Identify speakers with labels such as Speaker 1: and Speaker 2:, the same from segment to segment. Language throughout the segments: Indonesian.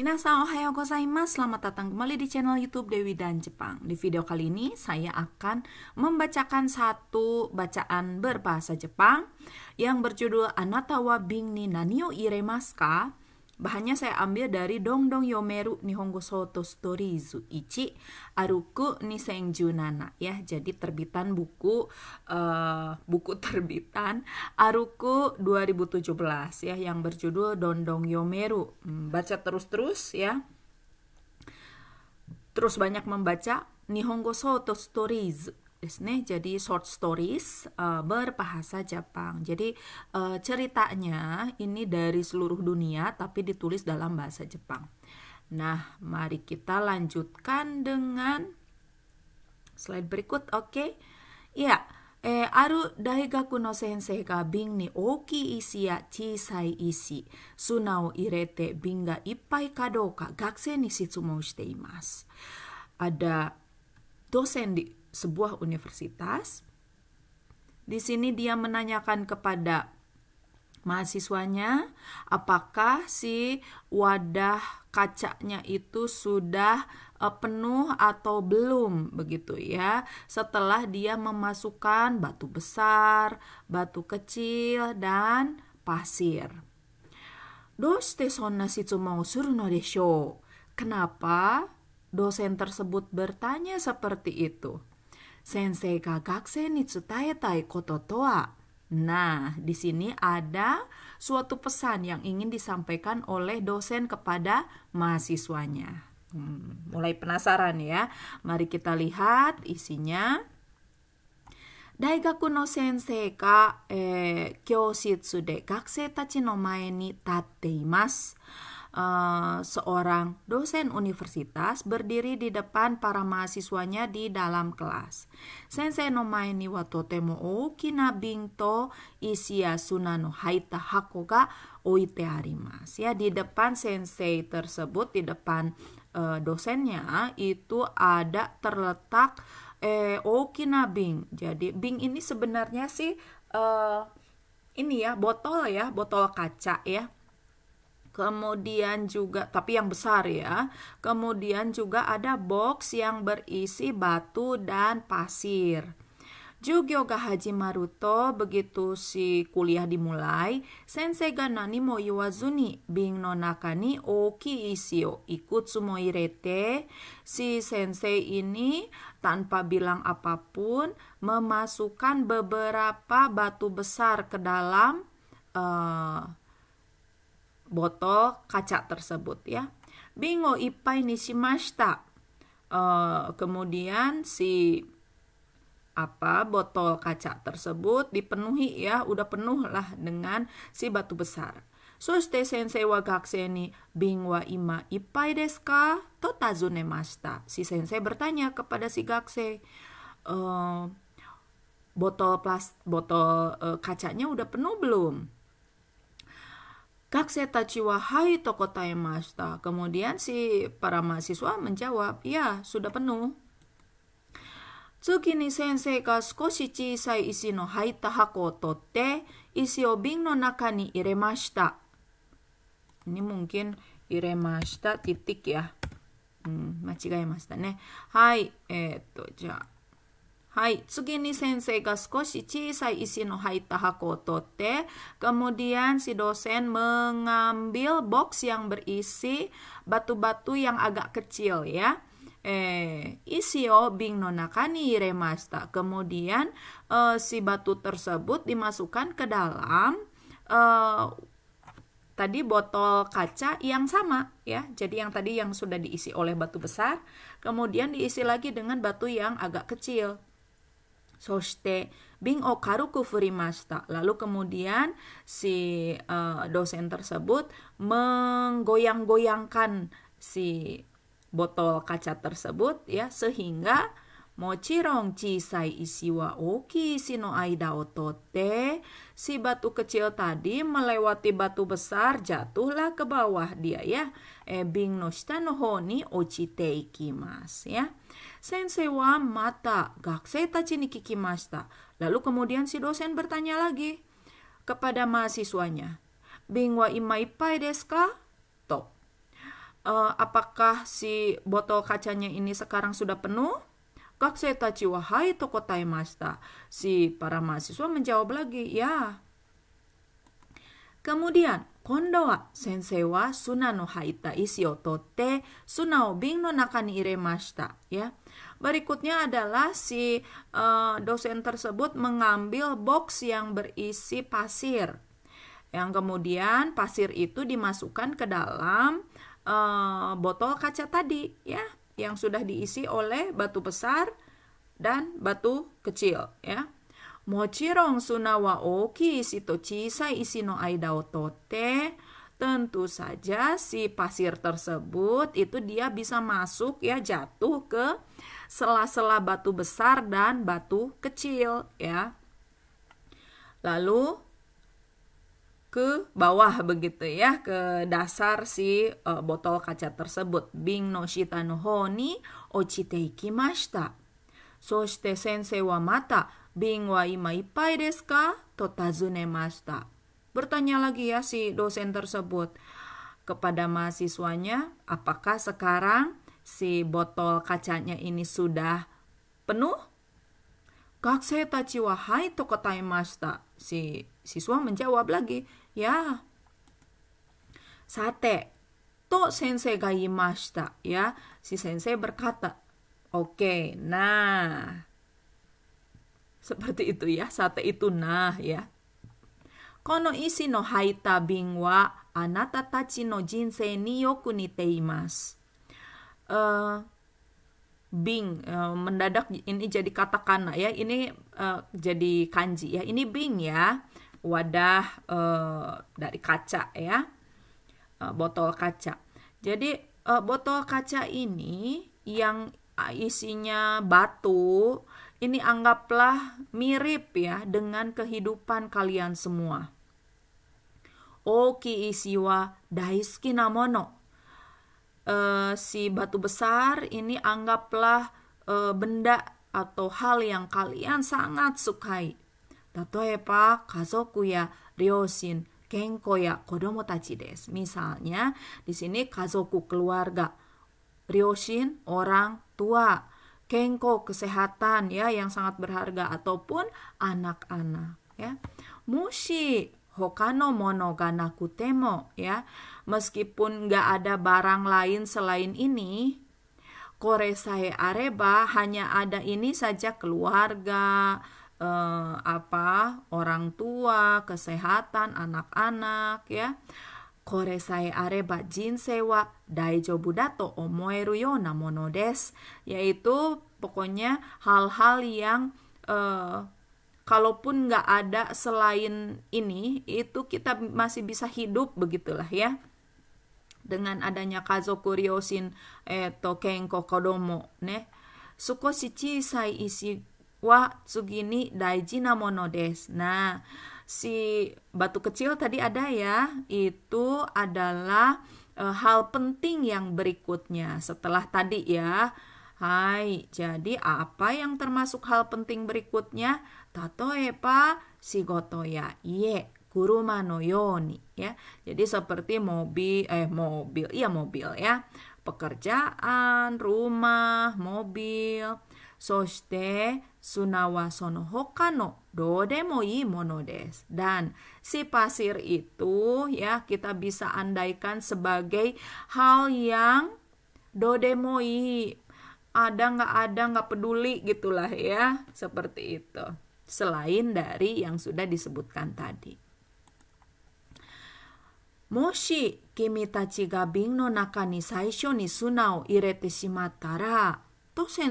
Speaker 1: Minasan ohayou gozaimasu, selamat datang kembali di channel YouTube Dewi dan Jepang. Di video kali ini saya akan membacakan satu bacaan berbahasa Jepang yang berjudul Anatawa wa bing ni nani Bahannya saya ambil dari Dongdong Yomeru Nihongo Soto Storizu Ichi Aruku Nisenju Nana ya. Jadi terbitan buku uh, buku terbitan Aruku 2017 ya yang berjudul Dongdong Yomeru. Hmm, baca terus-terus ya. Terus banyak membaca Nihongo Soto Storizu ですね. Jadi short stories uh, berbahasa Jepang. Jadi uh, ceritanya ini dari seluruh dunia tapi ditulis dalam bahasa Jepang. Nah, mari kita lanjutkan dengan slide berikut, oke? Okay? Ya, eh, aru daigaku no sensei ga bing ni oki isi ya chisai isi, suna o irete bing ga ippai ka douka gakusei ni shitsumon shite imasu. Ada dosen di sebuah universitas. Di sini dia menanyakan kepada mahasiswanya apakah si wadah kacanya itu sudah e, penuh atau belum begitu ya setelah dia memasukkan batu besar, batu kecil dan pasir. Doste sonna mau suruh no desho? Kenapa dosen tersebut bertanya seperti itu? 先生が学生に伝えたいこととは? Nah, di sini ada suatu pesan yang ingin disampaikan oleh dosen kepada mahasiswanya. Hmm, mulai penasaran ya. Mari kita lihat isinya. Daigaku no eh, no tachi eh, imasu uh, seorang dosen universitas berdiri di depan para mahasiswanya di dalam kelas. Sensei no mae ni wa totemo okina bingto isiya suna no haita hako ga oite arimasu. Ya, di depan sensei tersebut, di depan uh, dosennya itu ada terletak eh, okina bing. Jadi bing ini sebenarnya sih uh, ini ya botol ya, botol kaca ya Kemudian juga, tapi yang besar ya. Kemudian juga ada box yang berisi batu dan pasir. Jugyoga Haji Maruto begitu si kuliah dimulai, sensei ga nani mo iwazuni bing no naka oki isio ikut sumoirete. Si sensei ini tanpa bilang apapun memasukkan beberapa batu besar ke dalam eh, botol kaca tersebut ya. Bingo ipai shimashita. Uh, kemudian si apa botol kaca tersebut dipenuhi ya udah penuh lah dengan si batu besar. So sensei wa gakusei bin wa ima ippai desu ka? To tazunemashita. Si sensei bertanya kepada si gakusei, Uh, eh, botol plas botol uh, kacanya udah penuh belum? 学生たちは、はいと答えました。kemudian si para mahasiswa m e n 次に先生が少し小さい石の入った箱を取って、石を瓶の中に入れました。に、もん入れました。ティティキや。うん、間違えましたね。はい、えっと、じゃあ。はい、次に先生が少し小さい石の入った箱を取って、kemudian Kemudian si dosen mengambil box yang berisi batu-batu yang agak kecil ya. Eh, isi o bing no remasta. Kemudian eh, si batu tersebut dimasukkan ke dalam eh, tadi botol kaca yang sama ya. Jadi yang tadi yang sudah diisi oleh batu besar, kemudian diisi lagi dengan batu yang agak kecil. そして瓶を軽く振りました。Lalu kemudian si uh, dosen tersebut menggoyang-goyangkan si botol kaca tersebut ya sehingga Mochirong chisai isiwa oki sino aida otote. Si batu kecil tadi melewati batu besar jatuhlah ke bawah dia ya. Ebing shita no ni ochite ikimasu ya. Sensei wa mata gakusei tachi ni kikimashita. Lalu kemudian si dosen bertanya lagi kepada mahasiswanya. Bing wa imaipai desu ka? To. Uh, eh, apakah si botol kacanya ini sekarang sudah penuh? Si para mahasiswa menjawab lagi, ya. Kemudian, kondo wa sensei wa suna no haita isi o totte suna o bing no naka ni iremashita. Ya. Berikutnya adalah si uh, dosen tersebut mengambil box yang berisi pasir. Yang kemudian pasir itu dimasukkan ke dalam uh, botol kaca tadi, ya yang sudah diisi oleh batu besar dan batu kecil ya. Mochirong sunawa oki sito chisai isi no aida otote. Tentu saja si pasir tersebut itu dia bisa masuk ya jatuh ke sela-sela batu besar dan batu kecil ya. Lalu ke bawah begitu ya ke dasar si uh, botol kaca tersebut bing no shita no ho ni ochite ikimashita soshite sensei wa mata bing wa ima ippai desu ka to tazunemashita bertanya lagi ya si dosen tersebut kepada mahasiswanya apakah sekarang si botol kacanya ini sudah penuh Kaksei tachi wa hai to kotaimashita si Siswa menjawab lagi, ya sate. To sensei ga imashita, ya. Si sensei berkata, oke, okay, nah. Seperti itu ya, sate itu nah ya. Kono isi no haita bingwa wa anata tachi no jinsei ni yoku nite Uh, eh, Bing uh, mendadak ini jadi katakana ya ini uh, jadi kanji ya ini Bing ya wadah e, dari kaca ya e, botol kaca jadi e, botol kaca ini yang isinya batu ini anggaplah mirip ya dengan kehidupan kalian semua. Oki isiwa daiski namono. E, si batu besar ini anggaplah e, benda atau hal yang kalian sangat sukai kazoku ya ya kodomo tachi des. Misalnya di sini kazoku keluarga, ryoshin orang tua, kenko kesehatan ya yang sangat berharga ataupun anak-anak ya. Mushi hokano mono ganaku temo ya. Meskipun nggak ada barang lain selain ini, koresai areba hanya ada ini saja keluarga, eh, apa orang tua, kesehatan anak-anak ya. yaitu pokoknya hal-hal yang eh, kalaupun nggak ada selain ini itu kita masih bisa hidup begitulah ya dengan adanya kazokuriosin kuriosin eh, eto kenko kodomo ne sukoshi chisai isi wa tsugini daiji mono des. Nah, si batu kecil tadi ada ya, itu adalah e, hal penting yang berikutnya setelah tadi ya. Hai, jadi apa yang termasuk hal penting berikutnya? Tatoe pa shigoto ya ie kuruma no yoni ya. Jadi seperti mobil eh mobil, iya mobil ya. Pekerjaan, rumah, mobil. Soshite Sunawa sono hokano dode i mono des. Dan si pasir itu ya kita bisa andaikan sebagai hal yang dodemoi ada nggak ada nggak peduli gitulah ya seperti itu selain dari yang sudah disebutkan tadi. Moshi kimi tachi ga bing no naka ni saisho ni sunao irete shimattara saya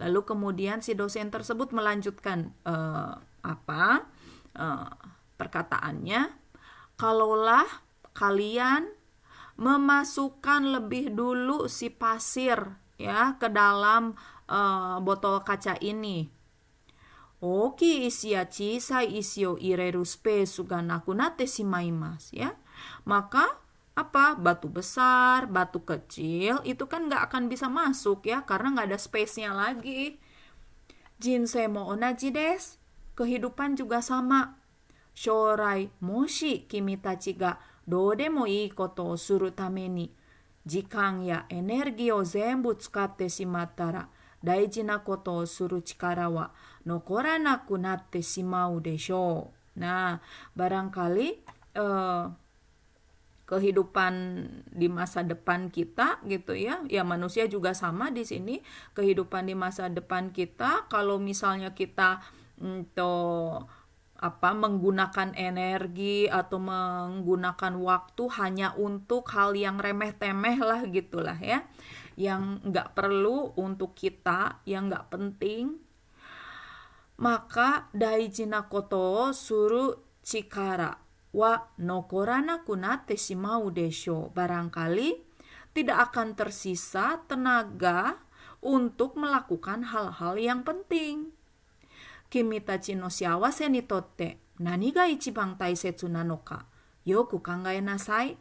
Speaker 1: lalu kemudian si dosen tersebut melanjutkan uh, apa uh, perkataannya, kalaulah kalian memasukkan lebih dulu si pasir ya ke dalam uh, botol kaca ini. Oki isia chisai isio ireru space nate si maimas ya. Maka apa batu besar, batu kecil itu kan nggak akan bisa masuk ya karena nggak ada space-nya lagi. Jinsei mo onaji des. Kehidupan juga sama. Shorai moshi kimi tachi ga do demo ii koto o suru tame ni jikan ya energi o zenbu tsukatte shimattara daiji na koto o suru chikara wa nokoranaku natte shimau shou Nah, barangkali uh, kehidupan di masa depan kita gitu ya. Ya manusia juga sama di sini kehidupan di masa depan kita kalau misalnya kita untuk apa menggunakan energi atau menggunakan waktu hanya untuk hal yang remeh-temeh lah gitulah ya yang nggak perlu untuk kita yang nggak penting maka daijina koto suru cikara wa nokorana kuna tesimau desho. Barangkali tidak akan tersisa tenaga untuk melakukan hal-hal yang penting. Kimita chino siawase ni totte nani ga ichibang taisetsu nano ka? Yoku kangae nasai.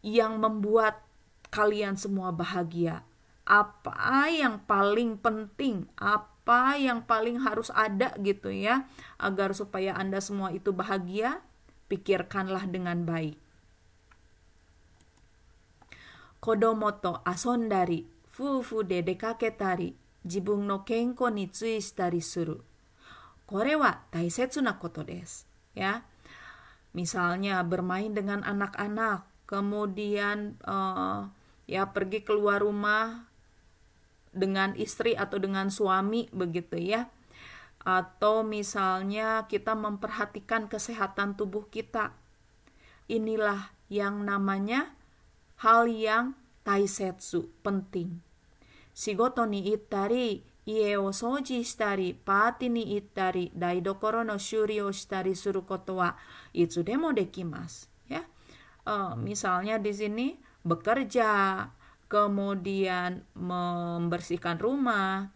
Speaker 1: Yang membuat kalian semua bahagia. Apa yang paling penting? Apa apa yang paling harus ada gitu ya agar supaya Anda semua itu bahagia? Pikirkanlah dengan baik. Kodomoto asondari, fufu de dekaketari, jibun no kenko ni tsuishitari suru. Kore wa taisetsu na koto desu. Ya. Misalnya bermain dengan anak-anak, kemudian uh, ya pergi keluar rumah dengan istri atau dengan suami begitu ya atau misalnya kita memperhatikan kesehatan tubuh kita inilah yang namanya hal yang taisetsu penting shigoto ni ittari ie o soji shitari party ni itari daidokoro no shuri o shitari suru koto wa itsu demo dekimasu ya uh, misalnya di sini bekerja kemudian membersihkan rumah,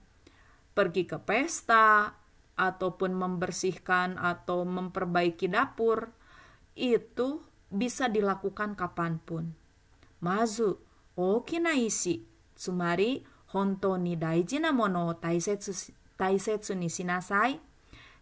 Speaker 1: pergi ke pesta, ataupun membersihkan atau memperbaiki dapur, itu bisa dilakukan kapanpun. Mazu, okina isi, sumari, honto ni daiji na mono taisetsu, taisetsu ni sinasai.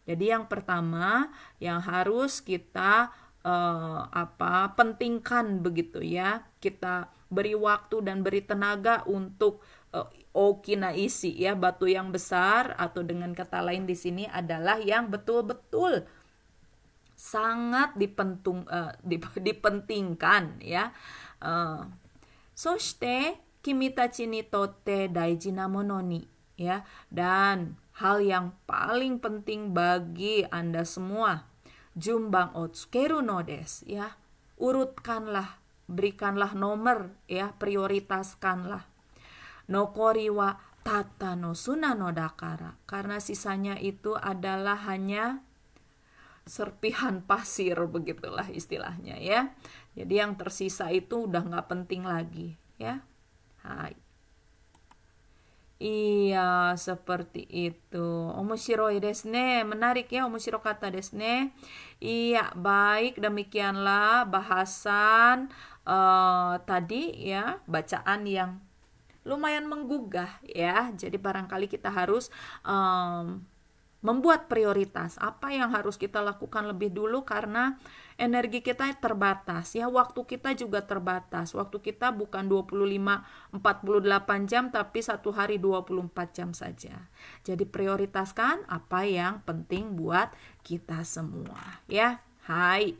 Speaker 1: Jadi yang pertama yang harus kita uh, apa pentingkan begitu ya, kita beri waktu dan beri tenaga untuk uh, eh, okina isi ya batu yang besar atau dengan kata lain di sini adalah yang betul-betul sangat dipentung uh, dip, dipentingkan ya. Uh, soshite kimita chinitote tote daiji na ya dan hal yang paling penting bagi Anda semua jumbang otsukeru no des ya urutkanlah berikanlah nomor ya prioritaskanlah nokoriwa tata no sunano dakara karena sisanya itu adalah hanya serpihan pasir begitulah istilahnya ya jadi yang tersisa itu udah nggak penting lagi ya Hai. Iya, seperti itu. Omushiro desne. Menarik ya omoshiro kata desne. Iya, baik. Demikianlah bahasan Eh, tadi ya bacaan yang lumayan menggugah ya. Jadi barangkali kita harus um, membuat prioritas apa yang harus kita lakukan lebih dulu karena energi kita terbatas ya waktu kita juga terbatas waktu kita bukan 25 48 jam tapi satu hari 24 jam saja jadi prioritaskan apa yang penting buat kita semua ya hai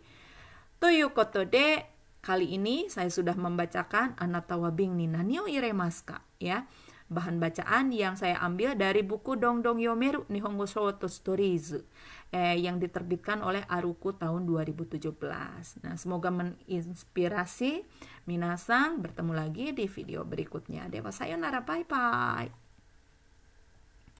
Speaker 1: to koto Kali ini saya sudah membacakan Anatawabing Ninanio Iremaska ya. Bahan bacaan yang saya ambil dari buku Dong Dong Yomeru Nihongo Shoto Stories eh, yang diterbitkan oleh Aruku tahun 2017. Nah, semoga menginspirasi Minasang. Bertemu lagi di video berikutnya. Dewa sayonara, bye-bye.